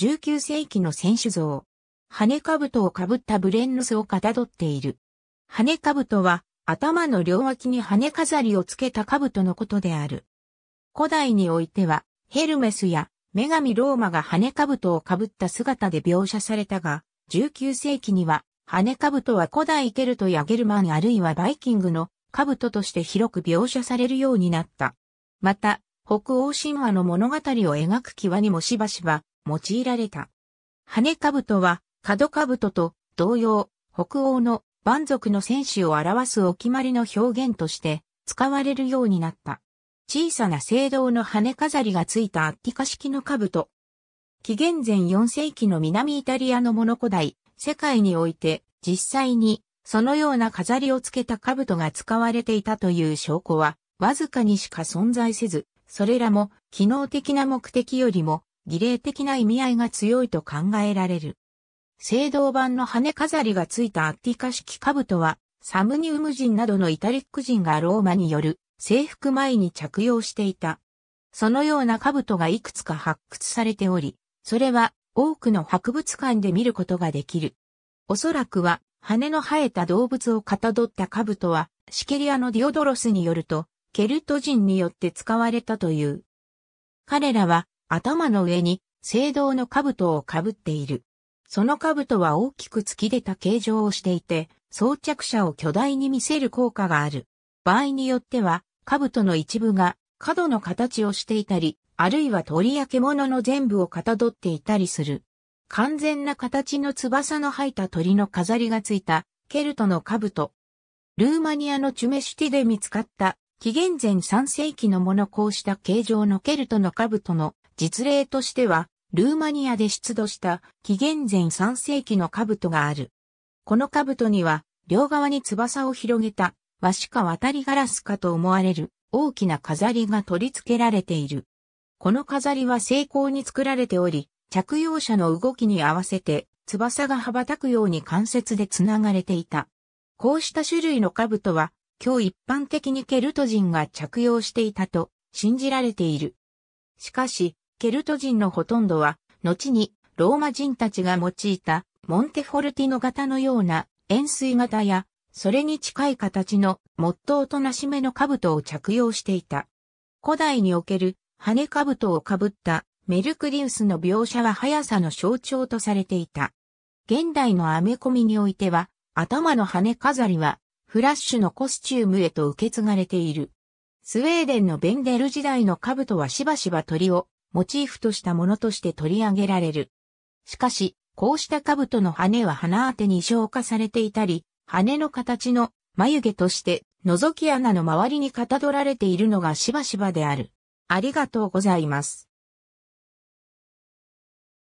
19世紀の選手像。羽兜をかぶったブレンヌスをかたどっている。羽兜は頭の両脇に羽飾りをつけた兜のことである。古代においてはヘルメスや女神ローマが羽兜をかぶった姿で描写されたが、19世紀には羽兜は古代ケルトやゲルマンあるいはバイキングの兜として広く描写されるようになった。また、北欧神話の物語を描く際にもしばしば用いられた。羽兜は、角兜と同様、北欧の蛮族の戦士を表すお決まりの表現として使われるようになった。小さな青銅の羽飾りがついたアッティカ式の兜。紀元前4世紀の南イタリアのモノ古代、世界において実際にそのような飾りをつけた兜が使われていたという証拠はわずかにしか存在せず、それらも機能的な目的よりも儀礼的な意味合いが強いと考えられる。青銅板の羽飾りがついたアッティカ式兜は、サムニウム人などのイタリック人がローマによる征服前に着用していた。そのような兜がいくつか発掘されており、それは多くの博物館で見ることができる。おそらくは羽の生えた動物をかたどった兜は、シケリアのディオドロスによると、ケルト人によって使われたという。彼らは頭の上に、青銅の兜をかぶっている。その兜は大きく突き出た形状をしていて、装着者を巨大に見せる効果がある。場合によっては、兜の一部が角の形をしていたり、あるいは鳥や獣の全部をかたどっていたりする。完全な形の翼の吐いた鳥の飾りがついた、ケルトの兜。ルーマニアのチュメシュティで見つかった、紀元前3世紀のものこうした形状のケルトの兜の実例としては、ルーマニアで出土した紀元前3世紀の兜がある。この兜には、両側に翼を広げた、和紙か渡りガラスかと思われる大きな飾りが取り付けられている。この飾りは精巧に作られており、着用者の動きに合わせて翼が羽ばたくように関節で繋がれていた。こうした種類の兜は、今日一般的にケルト人が着用していたと信じられている。しかし、ケルト人のほとんどは、後にローマ人たちが用いたモンテフォルティの型のような円錐型や、それに近い形の、もっとーとなしめの兜を着用していた。古代における羽兜をかぶったメルクリウスの描写は速さの象徴とされていた。現代のアメコミにおいては、頭の羽飾りは、フラッシュのコスチュームへと受け継がれている。スウェーデンのベンデル時代の兜はしばしば鳥をモチーフとしたものとして取り上げられる。しかし、こうした兜の羽は鼻当てに消化されていたり、羽の形の眉毛として覗き穴の周りにかたどられているのがしばしばである。ありがとうございます。